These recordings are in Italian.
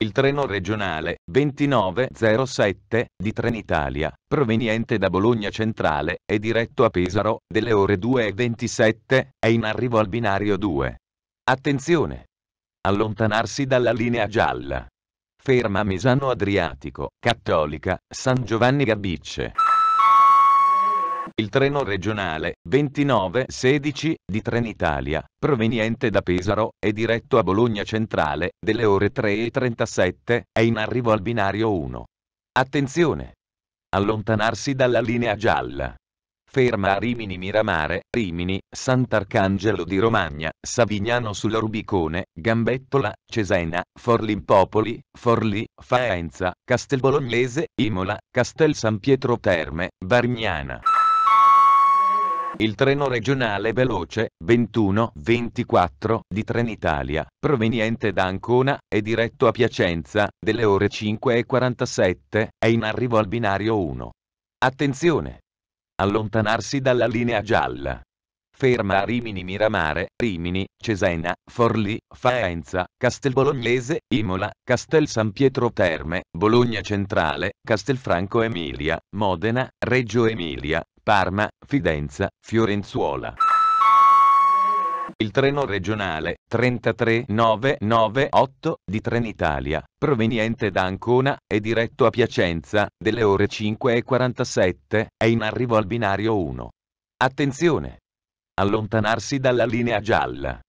il treno regionale 2907 di Trenitalia, proveniente da Bologna Centrale è diretto a Pesaro, delle ore 2.27, è in arrivo al binario 2. Attenzione! Allontanarsi dalla linea gialla. Ferma Misano Adriatico, Cattolica, San Giovanni Gabicce. Il treno regionale 2916 di Trenitalia, proveniente da Pesaro è diretto a Bologna Centrale, delle ore 3.37, è in arrivo al binario 1. Attenzione! Allontanarsi dalla linea gialla. Ferma a Rimini Miramare, Rimini, Sant'Arcangelo di Romagna, Savignano sul Rubicone, Gambettola, Cesena, Forlimpopoli, Forlì, Faenza, Castelbolognese, Imola, Castel San Pietro Terme, Bargnana. Il treno regionale veloce 21-24 di Trenitalia, proveniente da Ancona è diretto a Piacenza, delle ore 5.47, è in arrivo al binario 1. Attenzione! Allontanarsi dalla linea gialla. Ferma a Rimini Miramare, Rimini, Cesena, Forlì, Faenza, Castel Bolognese, Imola, Castel San Pietro Terme, Bologna Centrale, Castelfranco Emilia, Modena, Reggio Emilia, Parma, Fidenza, Fiorenzuola. Il treno regionale 33998 di Trenitalia, proveniente da Ancona, è diretto a Piacenza, delle ore 5.47, è in arrivo al binario 1. Attenzione! Allontanarsi dalla linea gialla.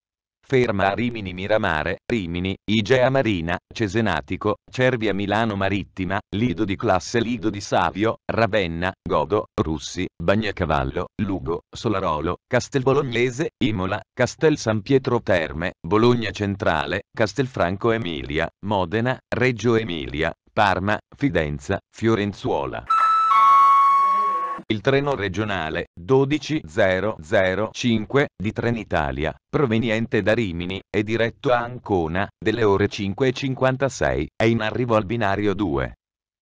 Ferma a Rimini Miramare, Rimini, Igea Marina, Cesenatico, Cervia Milano Marittima, Lido di classe Lido di Savio, Ravenna, Godo, Russi, Bagnacavallo, Lugo, Solarolo, Castel Bolognese, Imola, Castel San Pietro Terme, Bologna Centrale, Castelfranco Emilia, Modena, Reggio Emilia, Parma, Fidenza, Fiorenzuola. Il treno regionale 12005 di Trenitalia, proveniente da Rimini, è diretto a Ancona, delle ore 5.56, è in arrivo al binario 2.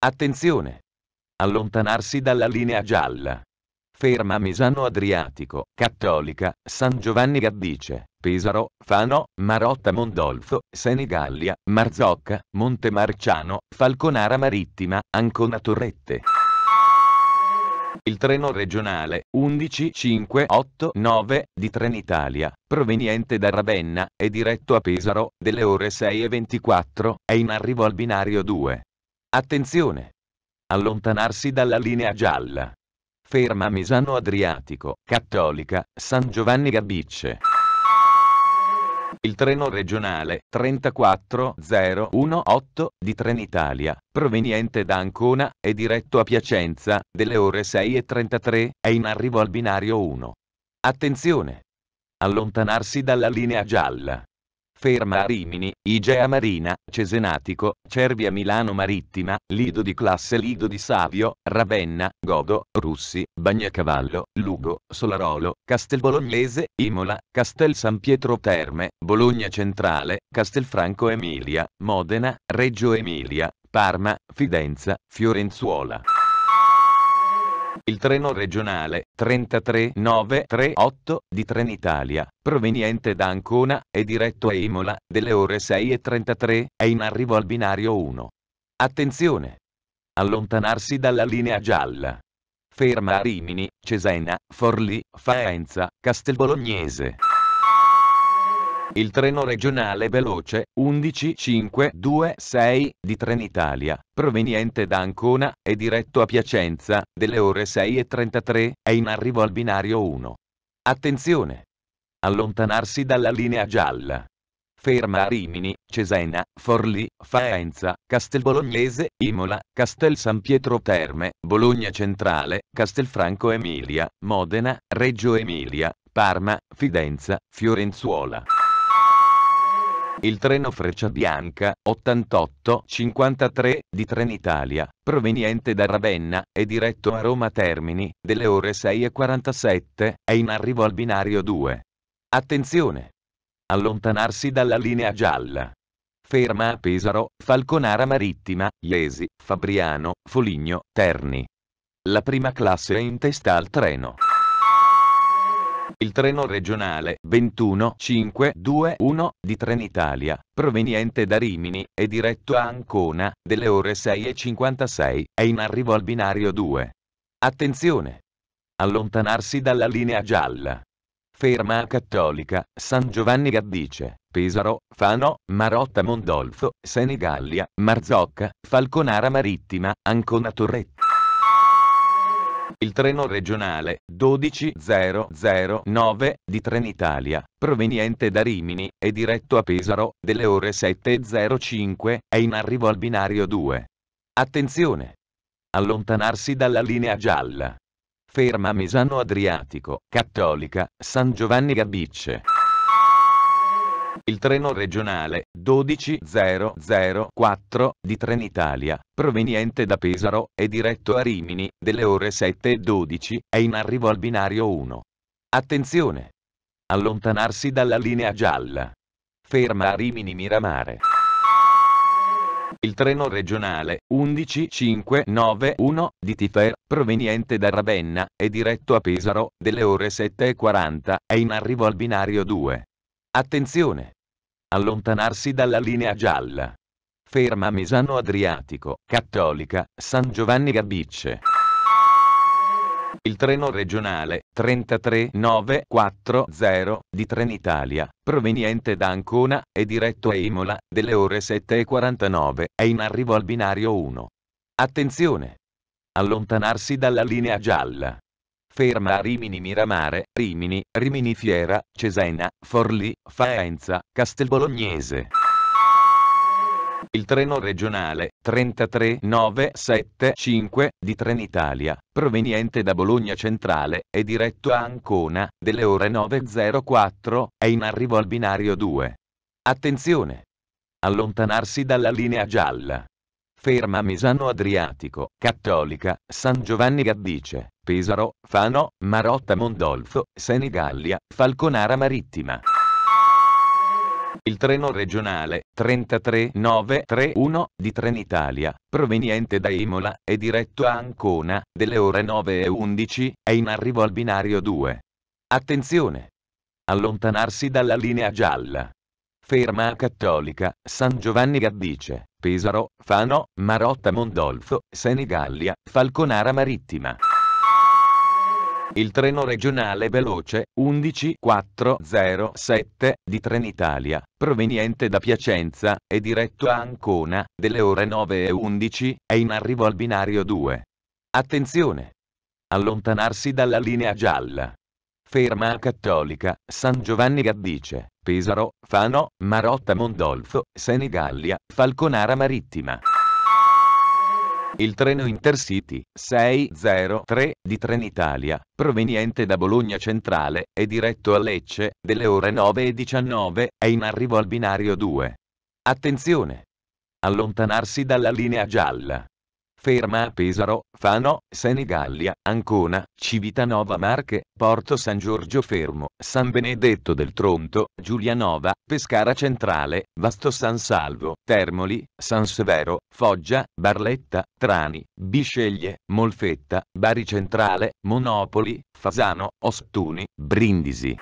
Attenzione! Allontanarsi dalla linea gialla. Ferma Misano Adriatico, Cattolica, San Giovanni Gaddice, Pesaro, Fano, Marotta Mondolfo, Senigallia, Marzocca, Monte Marciano, Falconara Marittima, Ancona Torrette. Il treno regionale 11589 di Trenitalia, proveniente da Ravenna, è diretto a Pesaro, delle ore 6.24, è in arrivo al binario 2. Attenzione! Allontanarsi dalla linea gialla. Ferma Misano Adriatico, Cattolica, San Giovanni Gabicce. Il treno regionale 34018 di Trenitalia, proveniente da Ancona e diretto a Piacenza, delle ore 6.33, è in arrivo al binario 1. Attenzione! Allontanarsi dalla linea gialla. Ferma a Rimini, Igea Marina, Cesenatico, Cervia Milano Marittima, Lido di classe Lido di Savio, Ravenna, Godo, Russi, Bagnacavallo, Lugo, Solarolo, Castel Bolognese, Imola, Castel San Pietro Terme, Bologna Centrale, Castelfranco Emilia, Modena, Reggio Emilia, Parma, Fidenza, Fiorenzuola il treno regionale 33938 di Trenitalia, proveniente da Ancona, è diretto a Imola, delle ore 6.33, è in arrivo al binario 1. Attenzione! Allontanarsi dalla linea gialla. Ferma a Rimini, Cesena, Forlì, Faenza, Castelbolognese. Il treno regionale veloce 11526 di Trenitalia, proveniente da Ancona è diretto a Piacenza, delle ore 6.33, è in arrivo al binario 1. Attenzione! Allontanarsi dalla linea gialla. Ferma a Rimini, Cesena, Forlì, Faenza, Castelbolognese, Imola, Castel San Pietro Terme, Bologna Centrale, Castelfranco Emilia, Modena, Reggio Emilia, Parma, Fidenza, Fiorenzuola. Il treno Freccia Bianca, 8853, di Trenitalia, proveniente da Ravenna, è diretto a Roma Termini, delle ore 6.47, è in arrivo al binario 2. Attenzione! Allontanarsi dalla linea gialla. Ferma a Pesaro, Falconara Marittima, Iesi, Fabriano, Foligno, Terni. La prima classe è in testa al treno. Il treno regionale 21521 di Trenitalia, proveniente da Rimini è diretto a Ancona, delle ore 6.56, è in arrivo al binario 2. Attenzione! Allontanarsi dalla linea gialla. Ferma a Cattolica, San Giovanni Gaddice, Pesaro, Fano, Marotta Mondolfo, Senigallia, Marzocca, Falconara Marittima, Ancona Torretto il treno regionale 12009 di Trenitalia, proveniente da Rimini è diretto a Pesaro, delle ore 7.05, è in arrivo al binario 2. Attenzione! Allontanarsi dalla linea gialla. Ferma Misano Adriatico, Cattolica, San Giovanni Gabicce il treno regionale 12004 di Trenitalia, proveniente da Pesaro e diretto a Rimini, delle ore 7.12, è in arrivo al binario 1. Attenzione! Allontanarsi dalla linea gialla. Ferma a Rimini Miramare. Il treno regionale 11591 di Tifer, proveniente da Ravenna e diretto a Pesaro, delle ore 7.40, è in arrivo al binario 2. Attenzione! allontanarsi dalla linea gialla. Ferma Misano Adriatico, Cattolica, San Giovanni Gabicce. Il treno regionale 33940 di Trenitalia, proveniente da Ancona, è diretto a Imola, delle ore 7.49, è in arrivo al binario 1. Attenzione! Allontanarsi dalla linea gialla ferma a Rimini Miramare, Rimini, Rimini Fiera, Cesena, Forlì, Faenza, Castelbolognese. Il treno regionale 33975 di Trenitalia, proveniente da Bologna Centrale, è diretto a Ancona, delle ore 9.04, è in arrivo al binario 2. Attenzione! Allontanarsi dalla linea gialla. Ferma Misano Adriatico, Cattolica, San Giovanni Gaddice. Pesaro, Fano, Marotta Mondolfo, Senigallia, Falconara Marittima. Il treno regionale 33931 di Trenitalia, proveniente da Imola è diretto a Ancona, delle ore 9.11, è in arrivo al binario 2. Attenzione! Allontanarsi dalla linea gialla. Ferma a Cattolica, San Giovanni Gaddice, Pesaro, Fano, Marotta Mondolfo, Senigallia, Falconara Marittima. Il treno regionale veloce 11407 di Trenitalia, proveniente da Piacenza, è diretto a Ancona, delle ore 9 e 11, è in arrivo al binario 2. Attenzione! Allontanarsi dalla linea gialla. Ferma a Cattolica, San Giovanni Gaddice, Pesaro, Fano, Marotta Mondolfo, Senigallia, Falconara Marittima. Il treno Intercity 603 di Trenitalia, proveniente da Bologna Centrale, è diretto a Lecce, delle ore 9.19, è in arrivo al binario 2. Attenzione! Allontanarsi dalla linea gialla ferma a Pesaro, Fano, Senigallia, Ancona, Civitanova Marche, Porto San Giorgio Fermo, San Benedetto del Tronto, Giulianova, Pescara Centrale, Vasto San Salvo, Termoli, San Severo, Foggia, Barletta, Trani, Bisceglie, Molfetta, Bari Centrale, Monopoli, Fasano, Ostuni, Brindisi.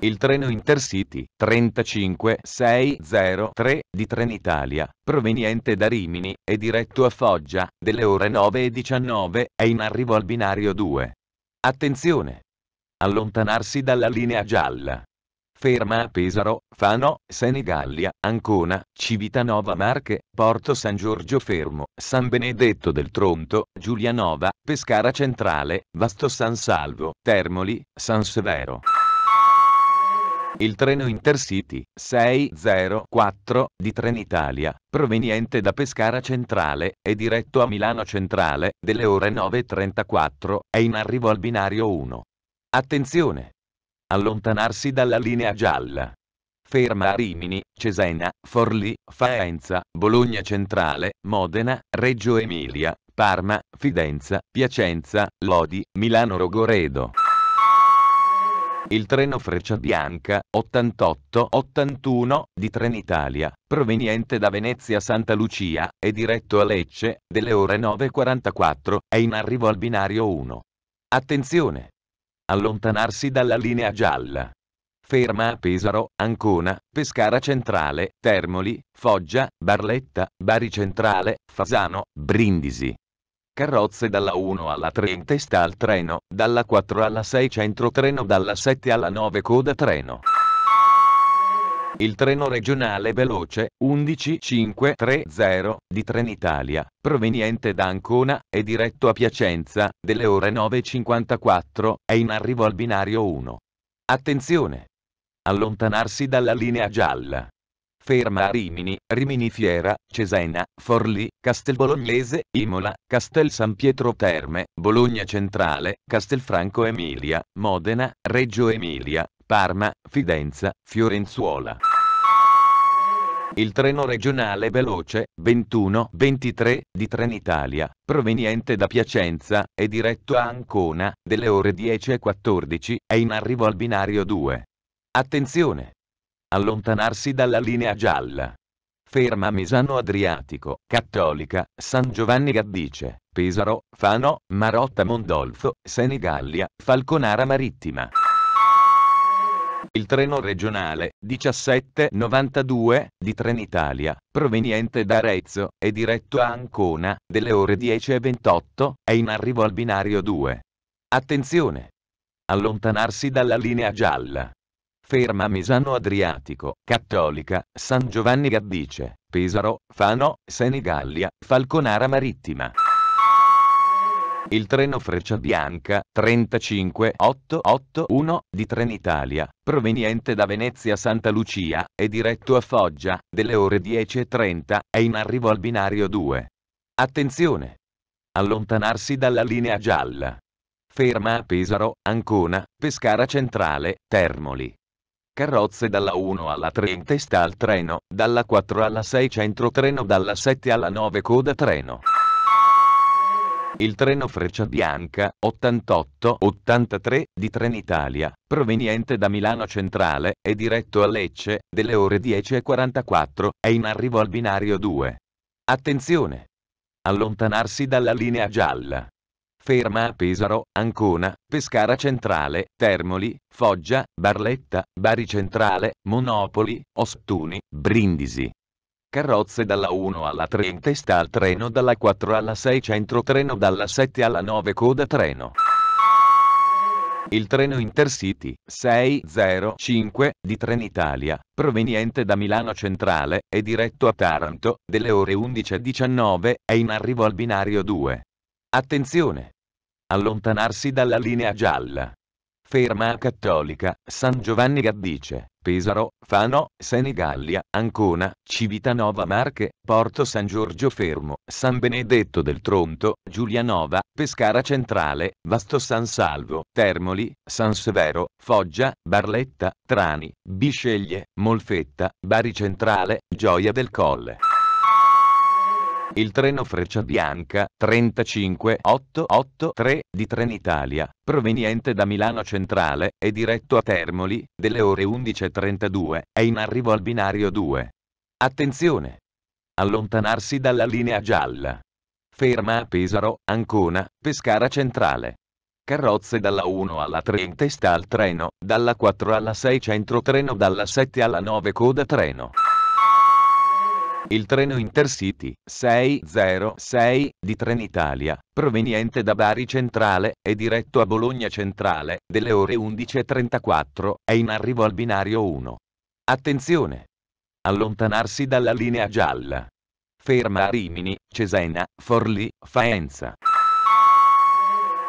Il treno Intercity 35603 di Trenitalia, proveniente da Rimini è diretto a Foggia, delle ore 9.19, è in arrivo al binario 2. Attenzione! Allontanarsi dalla linea gialla. Ferma a Pesaro, Fano, Senigallia, Ancona, Civitanova Marche, Porto San Giorgio Fermo, San Benedetto del Tronto, Giulianova, Pescara Centrale, Vasto San Salvo, Termoli, San Severo. Il treno Intercity 604 di Trenitalia, proveniente da Pescara Centrale e diretto a Milano Centrale, delle ore 9.34, è in arrivo al binario 1. Attenzione! Allontanarsi dalla linea gialla. Ferma a Rimini, Cesena, Forlì, Faenza, Bologna Centrale, Modena, Reggio Emilia, Parma, Fidenza, Piacenza, Lodi, Milano Rogoredo. Il treno Frecciabianca 88-81 di Trenitalia, proveniente da Venezia Santa Lucia, è diretto a Lecce, delle ore 9.44, è in arrivo al binario 1. Attenzione! Allontanarsi dalla linea gialla. Ferma a Pesaro, Ancona, Pescara Centrale, Termoli, Foggia, Barletta, Bari Centrale, Fasano, Brindisi carrozze dalla 1 alla 3 in testa al treno, dalla 4 alla 6 centro treno, dalla 7 alla 9 coda treno. Il treno regionale veloce 11530 di Trenitalia, proveniente da Ancona è diretto a Piacenza, delle ore 9.54, è in arrivo al binario 1. Attenzione! Allontanarsi dalla linea gialla ferma a Rimini, Rimini Fiera, Cesena, Forlì, Castel Bolognese, Imola, Castel San Pietro Terme, Bologna Centrale, Castelfranco Emilia, Modena, Reggio Emilia, Parma, Fidenza, Fiorenzuola. Il treno regionale veloce 21-23 di Trenitalia, proveniente da Piacenza è diretto a Ancona, delle ore 10 e 14, è in arrivo al binario 2. Attenzione! allontanarsi dalla linea gialla. Ferma Misano Adriatico, Cattolica, San Giovanni Gaddice, Pesaro, Fano, Marotta Mondolfo, Senigallia, Falconara Marittima. Il treno regionale 1792 di Trenitalia, proveniente da Arezzo e diretto a Ancona, delle ore 10.28, è in arrivo al binario 2. Attenzione! Allontanarsi dalla linea gialla. Ferma Misano Adriatico, Cattolica, San Giovanni Gabbice, Pesaro, Fano, Senigallia, Falconara Marittima. Il treno Freccia Bianca 35881 di Trenitalia, proveniente da Venezia Santa Lucia, è diretto a Foggia, delle ore 10.30, è in arrivo al binario 2. Attenzione! Allontanarsi dalla linea gialla. Ferma a Pesaro, Ancona, Pescara Centrale, Termoli carrozze dalla 1 alla 3 in testa al treno, dalla 4 alla 6 centro treno, dalla 7 alla 9 coda treno. Il treno Freccia Bianca 88-83 di Trenitalia, proveniente da Milano Centrale è diretto a Lecce, delle ore 10.44, è in arrivo al binario 2. Attenzione! Allontanarsi dalla linea gialla ferma a Pesaro, Ancona, Pescara Centrale, Termoli, Foggia, Barletta, Bari Centrale, Monopoli, Ostuni, Brindisi. Carrozze dalla 1 alla 3 in testa al treno dalla 4 alla 6 centro treno dalla 7 alla 9 coda treno. Il treno Intercity 605 di Trenitalia, proveniente da Milano Centrale è diretto a Taranto, delle ore 11.19, è in arrivo al binario 2. Attenzione! allontanarsi dalla linea gialla. Ferma a Cattolica, San Giovanni Gaddice, Pesaro, Fano, Senigallia, Ancona, Civitanova Marche, Porto San Giorgio Fermo, San Benedetto del Tronto, Giulianova, Pescara Centrale, Vasto San Salvo, Termoli, San Severo, Foggia, Barletta, Trani, Bisceglie, Molfetta, Bari Centrale, Gioia del Colle. Il treno Freccia Bianca 35883 di Trenitalia, proveniente da Milano Centrale e diretto a Termoli, delle ore 11.32, è in arrivo al binario 2. Attenzione! Allontanarsi dalla linea gialla. Ferma a Pesaro, Ancona, Pescara Centrale. Carrozze dalla 1 alla 3 in testa al treno, dalla 4 alla 6 centro treno, dalla 7 alla 9 coda treno. Il treno Intercity 606 di Trenitalia, proveniente da Bari Centrale, è diretto a Bologna Centrale, delle ore 11.34, è in arrivo al binario 1. Attenzione! Allontanarsi dalla linea gialla. Ferma a Rimini, Cesena, Forlì, Faenza.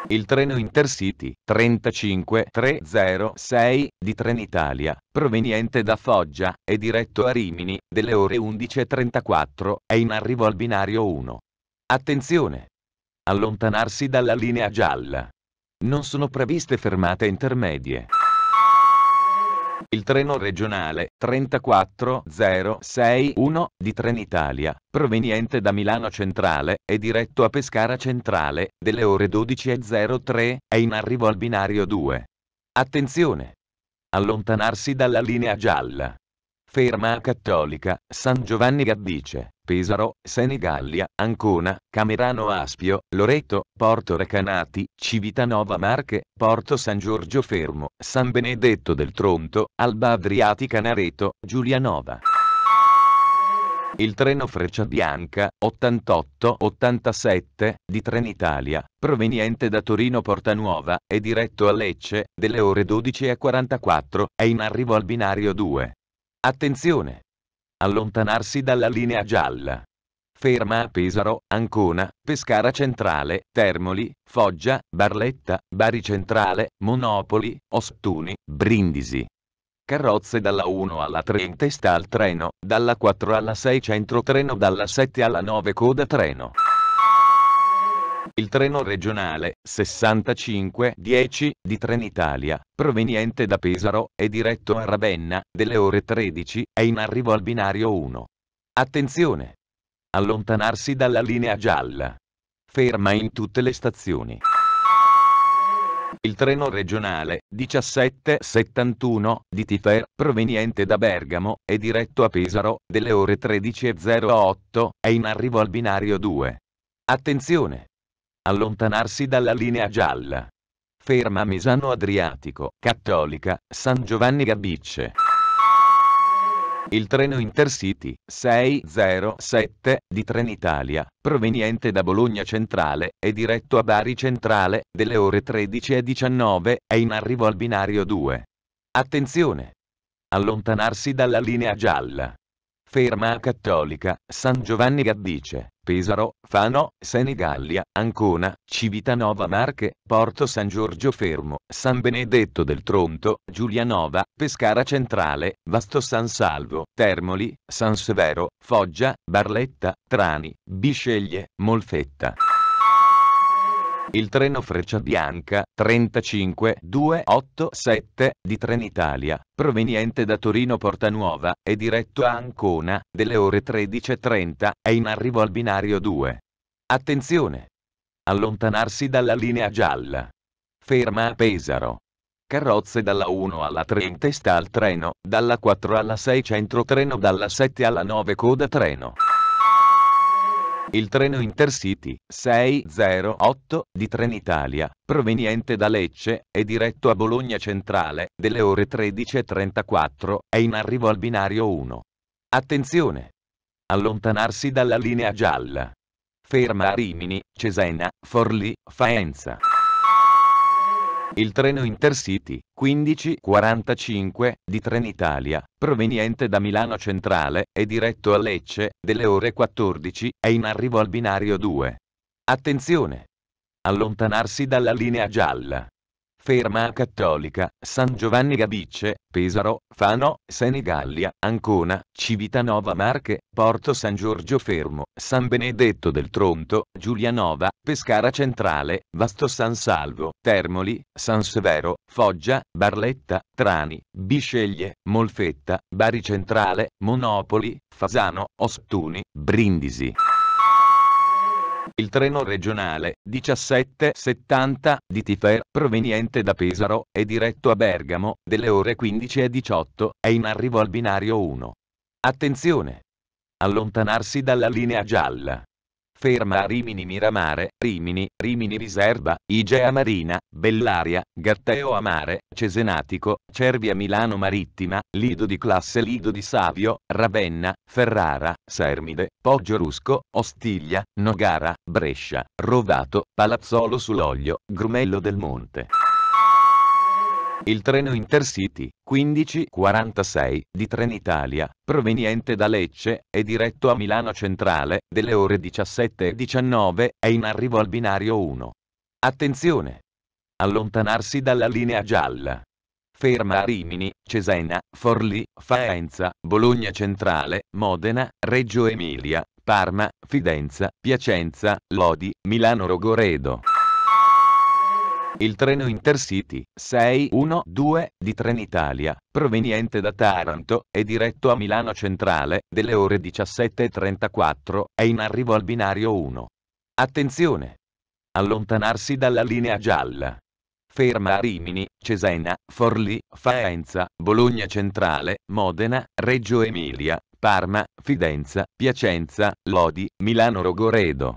Il treno Intercity 35306 di Trenitalia, proveniente da Foggia, è diretto a Rimini, delle ore 11.34, è in arrivo al binario 1. Attenzione! Allontanarsi dalla linea gialla. Non sono previste fermate intermedie. Il treno regionale 34061 di Trenitalia, proveniente da Milano Centrale, è diretto a Pescara Centrale, delle ore 12.03, è in arrivo al binario 2. Attenzione! Allontanarsi dalla linea gialla. Ferma Cattolica, San Giovanni Gaddice, Pesaro, Senigallia, Ancona, Camerano Aspio, Loreto, Porto Recanati, Civitanova Marche, Porto San Giorgio Fermo, San Benedetto del Tronto, Alba Adriatica Nareto, Giulianova. Il treno Frecciabianca 88-87 di Trenitalia, proveniente da Torino Portanuova, è diretto a Lecce, delle ore 12.44, è in arrivo al binario 2. Attenzione! Allontanarsi dalla linea gialla. Ferma a Pesaro, Ancona, Pescara Centrale, Termoli, Foggia, Barletta, Bari Centrale, Monopoli, Ostuni, Brindisi. Carrozze dalla 1 alla 3 in testa al treno, dalla 4 alla 6 centro treno, dalla 7 alla 9 coda treno. Il treno regionale 6510 di Trenitalia, proveniente da Pesaro, è diretto a Ravenna, delle ore 13, è in arrivo al binario 1. Attenzione! Allontanarsi dalla linea gialla. Ferma in tutte le stazioni. Il treno regionale 1771 di Tifer, proveniente da Bergamo, è diretto a Pesaro, delle ore 13.08, è in arrivo al binario 2. Attenzione! allontanarsi dalla linea gialla. Ferma Misano Adriatico, Cattolica, San Giovanni Gabicce. Il treno Intercity 607 di Trenitalia, proveniente da Bologna Centrale e diretto a Bari Centrale, delle ore 13 e 19, è in arrivo al binario 2. Attenzione! Allontanarsi dalla linea gialla. Ferma Cattolica, San Giovanni Gaddice, Pesaro, Fano, Senigallia, Ancona, Civitanova Marche, Porto San Giorgio Fermo, San Benedetto del Tronto, Giulianova, Pescara Centrale, Vasto San Salvo, Termoli, San Severo, Foggia, Barletta, Trani, Bisceglie, Molfetta. Il treno Freccia Bianca 35287 di Trenitalia, proveniente da Torino Porta Nuova, è diretto a Ancona, delle ore 13.30, è in arrivo al binario 2. Attenzione! Allontanarsi dalla linea gialla. Ferma a Pesaro. Carrozze dalla 1 alla 3 in testa al treno, dalla 4 alla 6 centro treno, dalla 7 alla 9 coda treno. Il treno Intercity 608 di Trenitalia, proveniente da Lecce, è diretto a Bologna Centrale, delle ore 13.34, è in arrivo al binario 1. Attenzione! Allontanarsi dalla linea gialla. Ferma a Rimini, Cesena, Forlì, Faenza. Il treno Intercity 1545 di Trenitalia, proveniente da Milano Centrale è diretto a Lecce, delle ore 14, è in arrivo al binario 2. Attenzione! Allontanarsi dalla linea gialla. Ferma Cattolica, San Giovanni Gabicce, Pesaro, Fano, Senigallia, Ancona, Civitanova Marche, Porto San Giorgio Fermo, San Benedetto del Tronto, Giulianova, Pescara Centrale, Vasto San Salvo, Termoli, San Severo, Foggia, Barletta, Trani, Bisceglie, Molfetta, Bari Centrale, Monopoli, Fasano, Ostuni, Brindisi. Il treno regionale 1770 di Tifer, proveniente da Pesaro, è diretto a Bergamo, delle ore 15 e 18, è in arrivo al binario 1. Attenzione! Allontanarsi dalla linea gialla ferma a Rimini Miramare, Rimini, Rimini Riserva, Igea Marina, Bellaria, Gatteo Amare, Cesenatico, Cervia Milano Marittima, Lido di classe Lido di Savio, Ravenna, Ferrara, Sermide, Poggio Rusco, Ostiglia, Nogara, Brescia, Rovato, Palazzolo sull'Oglio, Grumello del Monte. Il treno Intercity 1546 di Trenitalia, proveniente da Lecce, è diretto a Milano Centrale, delle ore 17 e 19, è in arrivo al binario 1. Attenzione! Allontanarsi dalla linea gialla. Ferma a Rimini, Cesena, Forlì, Faenza, Bologna Centrale, Modena, Reggio Emilia, Parma, Fidenza, Piacenza, Lodi, Milano Rogoredo. Il treno Intercity 612 di Trenitalia, proveniente da Taranto è diretto a Milano Centrale, delle ore 17.34, è in arrivo al binario 1. Attenzione! Allontanarsi dalla linea gialla. Ferma a Rimini, Cesena, Forlì, Faenza, Bologna Centrale, Modena, Reggio Emilia, Parma, Fidenza, Piacenza, Lodi, Milano Rogoredo.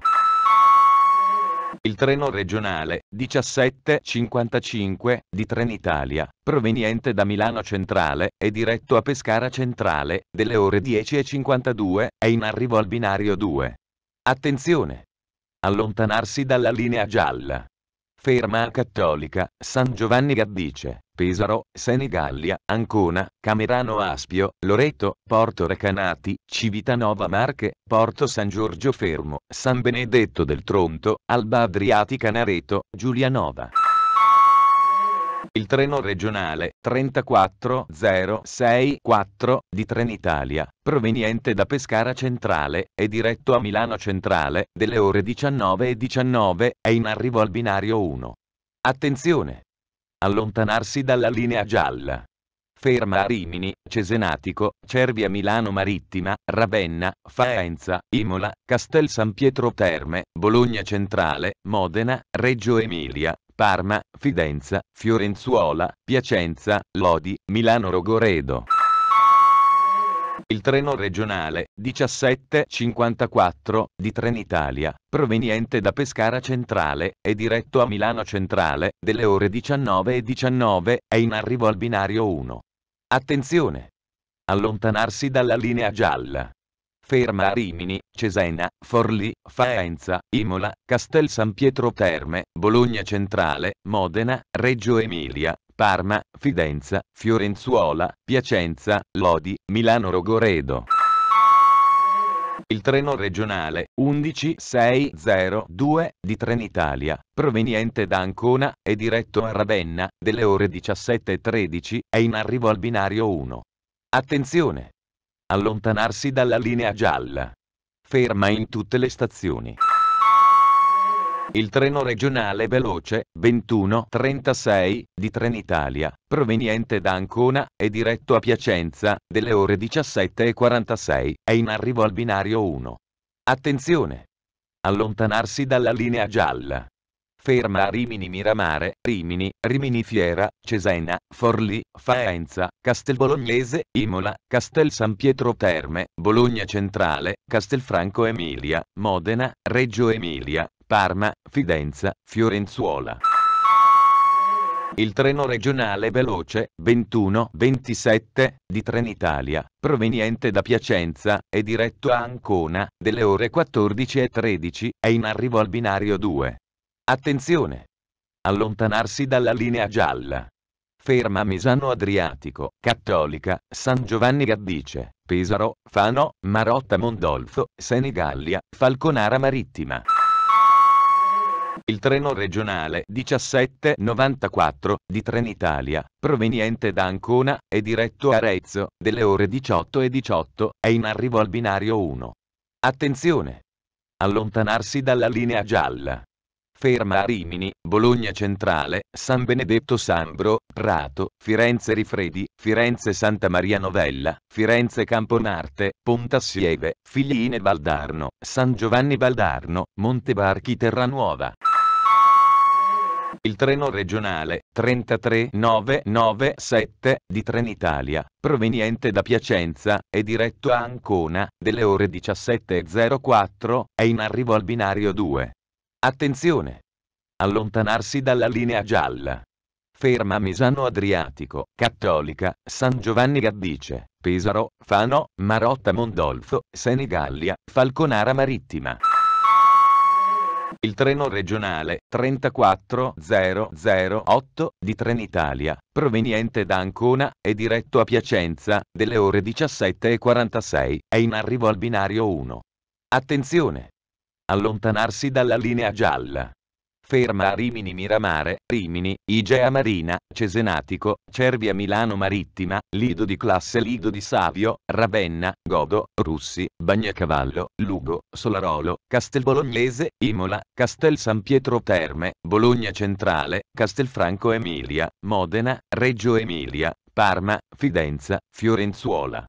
Il treno regionale 1755 di Trenitalia, proveniente da Milano Centrale è diretto a Pescara Centrale, delle ore 10.52, è in arrivo al binario 2. Attenzione! Allontanarsi dalla linea gialla. Ferma Cattolica, San Giovanni Gaddice, Pesaro, Senigallia, Ancona, Camerano Aspio, Loreto, Porto Recanati, Civitanova Marche, Porto San Giorgio Fermo, San Benedetto del Tronto, Alba Adriatica Nareto, Giulianova. Il treno regionale 34064 di Trenitalia, proveniente da Pescara Centrale, è diretto a Milano Centrale, delle ore 19 e 19, è in arrivo al binario 1. Attenzione! Allontanarsi dalla linea gialla. Ferma a Rimini, Cesenatico, Cervia Milano Marittima, Ravenna, Faenza, Imola, Castel San Pietro Terme, Bologna Centrale, Modena, Reggio Emilia, Parma, Fidenza, Fiorenzuola, Piacenza, Lodi, Milano Rogoredo. Il treno regionale 1754 di Trenitalia, proveniente da Pescara Centrale, è diretto a Milano Centrale, delle ore 19 e 19, è in arrivo al binario 1. Attenzione! Allontanarsi dalla linea gialla ferma a Rimini, Cesena, Forlì, Faenza, Imola, Castel San Pietro Terme, Bologna Centrale, Modena, Reggio Emilia, Parma, Fidenza, Fiorenzuola, Piacenza, Lodi, Milano Rogoredo. Il treno regionale 11602 di Trenitalia, proveniente da Ancona e diretto a Ravenna, delle ore 17.13, è in arrivo al binario 1. Attenzione! Allontanarsi dalla linea gialla. Ferma in tutte le stazioni. Il treno regionale veloce 2136 di Trenitalia, proveniente da Ancona è diretto a Piacenza, delle ore 17.46, è in arrivo al binario 1. Attenzione! Allontanarsi dalla linea gialla ferma a Rimini Miramare, Rimini, Rimini Fiera, Cesena, Forlì, Faenza, Castel Bolognese, Imola, Castel San Pietro Terme, Bologna Centrale, Castelfranco Emilia, Modena, Reggio Emilia, Parma, Fidenza, Fiorenzuola. Il treno regionale veloce 21-27 di Trenitalia, proveniente da Piacenza è diretto a Ancona, delle ore 14.13, è in arrivo al binario 2. Attenzione! Allontanarsi dalla linea gialla. Ferma Misano Adriatico, Cattolica, San Giovanni Gaddice, Pesaro, Fano, Marotta Mondolfo, Senigallia, Falconara Marittima. Il treno regionale 1794 di Trenitalia, proveniente da Ancona è diretto a Arezzo, delle ore 18 e 18, è in arrivo al binario 1. Attenzione! Allontanarsi dalla linea gialla. Ferma a Rimini, Bologna Centrale, San Benedetto Sambro, Prato, Firenze Rifredi, Firenze Santa Maria Novella, Firenze Camponarte, Pontassieve, Figline Valdarno, San Giovanni Valdarno, Montebarchi Terranuova. Il treno regionale 33997 di Trenitalia, proveniente da Piacenza, è diretto a Ancona, delle ore 17.04, è in arrivo al binario 2. Attenzione! Allontanarsi dalla linea gialla. Ferma Misano Adriatico, Cattolica, San Giovanni Gaddice, Pesaro, Fano, Marotta Mondolfo, Senigallia, Falconara Marittima. Il treno regionale 34008 di Trenitalia, proveniente da Ancona è diretto a Piacenza, delle ore 17.46, è in arrivo al binario 1. Attenzione! allontanarsi dalla linea gialla. Ferma a Rimini Miramare, Rimini, Igea Marina, Cesenatico, Cervia Milano Marittima, Lido di classe Lido di Savio, Ravenna, Godo, Russi, Bagnacavallo, Lugo, Solarolo, Castel Bolognese, Imola, Castel San Pietro Terme, Bologna Centrale, Castelfranco Emilia, Modena, Reggio Emilia, Parma, Fidenza, Fiorenzuola.